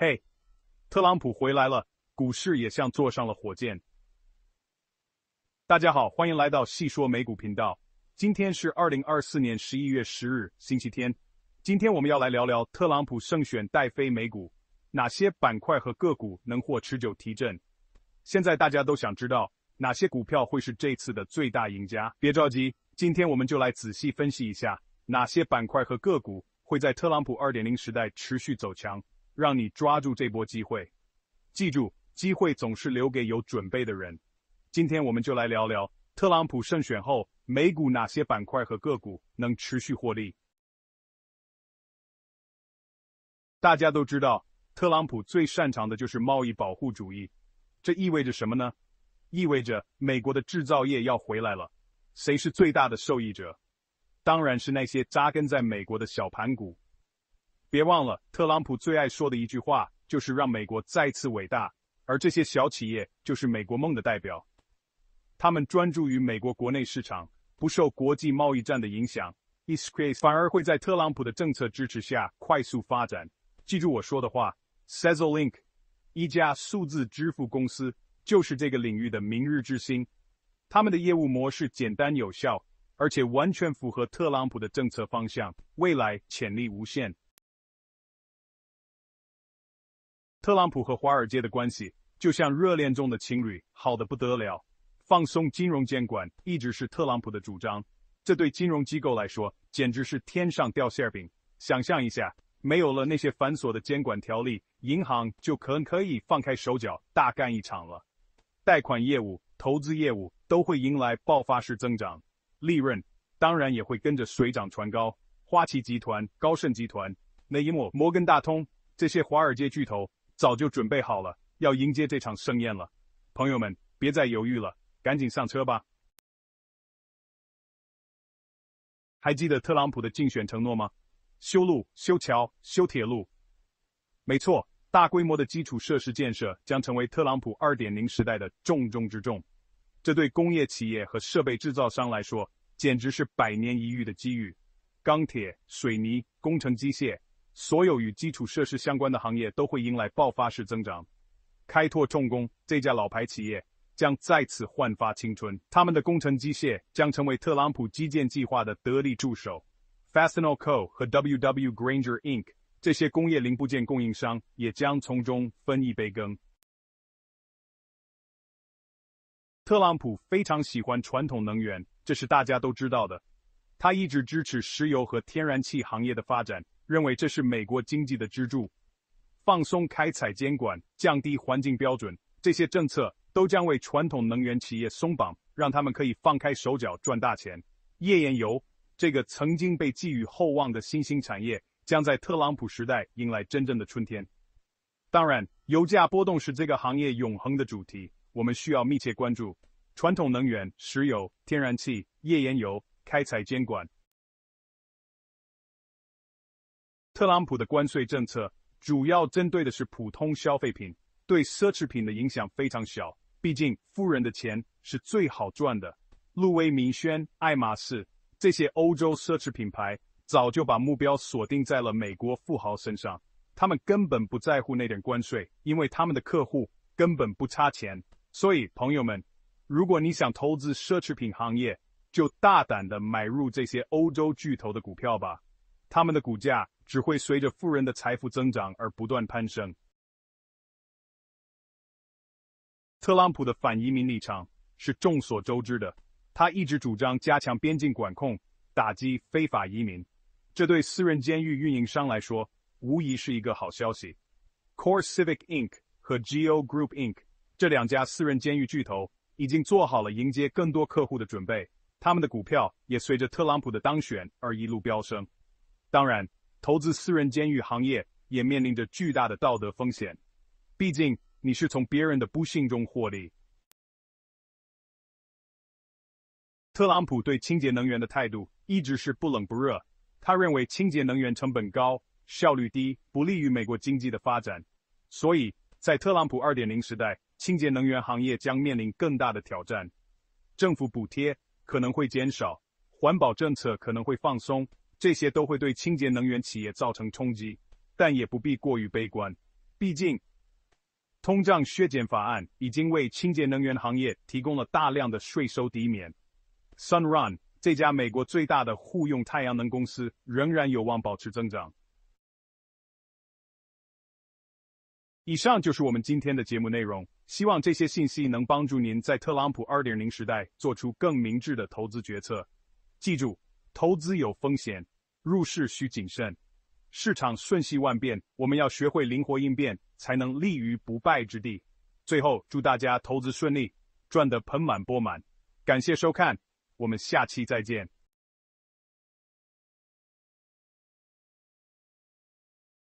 嘿，特朗普回来了，股市也像坐上了火箭。大家好，欢迎来到细说美股频道。今天是二零二四年十一月十日，星期天。今天我们要来聊聊特朗普胜选带飞美股，哪些板块和个股能获持久提振？现在大家都想知道哪些股票会是这次的最大赢家。别着急，今天我们就来仔细分析一下哪些板块和个股会在特朗普二点零时代持续走强。让你抓住这波机会。记住，机会总是留给有准备的人。今天我们就来聊聊特朗普胜选后，美股哪些板块和个股能持续获利。大家都知道，特朗普最擅长的就是贸易保护主义。这意味着什么呢？意味着美国的制造业要回来了。谁是最大的受益者？当然是那些扎根在美国的小盘股。别忘了，特朗普最爱说的一句话就是“让美国再次伟大”。而这些小企业就是美国梦的代表，他们专注于美国国内市场，不受国际贸易战的影响。e s t i s case，反而会在特朗普的政策支持下快速发展。记住我说的话 c e z u l i n k 一家数字支付公司，就是这个领域的明日之星。他们的业务模式简单有效，而且完全符合特朗普的政策方向，未来潜力无限。特朗普和华尔街的关系就像热恋中的情侣，好的不得了。放松金融监管一直是特朗普的主张，这对金融机构来说简直是天上掉馅饼。想象一下，没有了那些繁琐的监管条例，银行就可可以放开手脚大干一场了。贷款业务、投资业务都会迎来爆发式增长，利润当然也会跟着水涨船高。花旗集团、高盛集团、雷默、摩根大通这些华尔街巨头。早就准备好了，要迎接这场盛宴了。朋友们，别再犹豫了，赶紧上车吧！还记得特朗普的竞选承诺吗？修路、修桥、修铁路。没错，大规模的基础设施建设将成为特朗普2.0时代的重中之重。这对工业企业和设备制造商来说，简直是百年一遇的机遇。钢铁、水泥、工程机械。所有与基础设施相关的行业都会迎来爆发式增长。开拓重工这家老牌企业将再次焕发青春，他们的工程机械将成为特朗普基建计划的得力助手。Fastenal Co. 和 W.W. g r a n g e r Inc. 这些工业零部件供应商也将从中分一杯羹。特朗普非常喜欢传统能源，这是大家都知道的。他一直支持石油和天然气行业的发展。认为这是美国经济的支柱，放松开采监管、降低环境标准，这些政策都将为传统能源企业松绑，让他们可以放开手脚赚大钱。页岩油这个曾经被寄予厚望的新兴产业，将在特朗普时代迎来真正的春天。当然，油价波动是这个行业永恒的主题，我们需要密切关注传统能源、石油、天然气、页岩油开采监管。特朗普的关税政策主要针对的是普通消费品，对奢侈品的影响非常小。毕竟富人的钱是最好赚的。路威明轩、爱马仕这些欧洲奢侈品牌早就把目标锁定在了美国富豪身上，他们根本不在乎那点关税，因为他们的客户根本不差钱。所以，朋友们，如果你想投资奢侈品行业，就大胆的买入这些欧洲巨头的股票吧，他们的股价。只会随着富人的财富增长而不断攀升。特朗普的反移民立场是众所周知的，他一直主张加强边境管控，打击非法移民。这对私人监狱运营商来说无疑是一个好消息。Core Civic Inc. 和 Geo Group Inc. 这两家私人监狱巨头已经做好了迎接更多客户的准备，他们的股票也随着特朗普的当选而一路飙升。当然。投资私人监狱行业也面临着巨大的道德风险，毕竟你是从别人的不幸中获利。特朗普对清洁能源的态度一直是不冷不热，他认为清洁能源成本高、效率低，不利于美国经济的发展。所以在特朗普二点零时代，清洁能源行业将面临更大的挑战，政府补贴可能会减少，环保政策可能会放松。这些都会对清洁能源企业造成冲击，但也不必过于悲观。毕竟，通胀削减法案已经为清洁能源行业提供了大量的税收抵免。Sunrun 这家美国最大的户用太阳能公司仍然有望保持增长。以上就是我们今天的节目内容，希望这些信息能帮助您在特朗普二点零时代做出更明智的投资决策。记住。投资有风险，入市需谨慎。市场瞬息万变，我们要学会灵活应变，才能立于不败之地。最后，祝大家投资顺利，赚得盆满钵满。感谢收看，我们下期再见。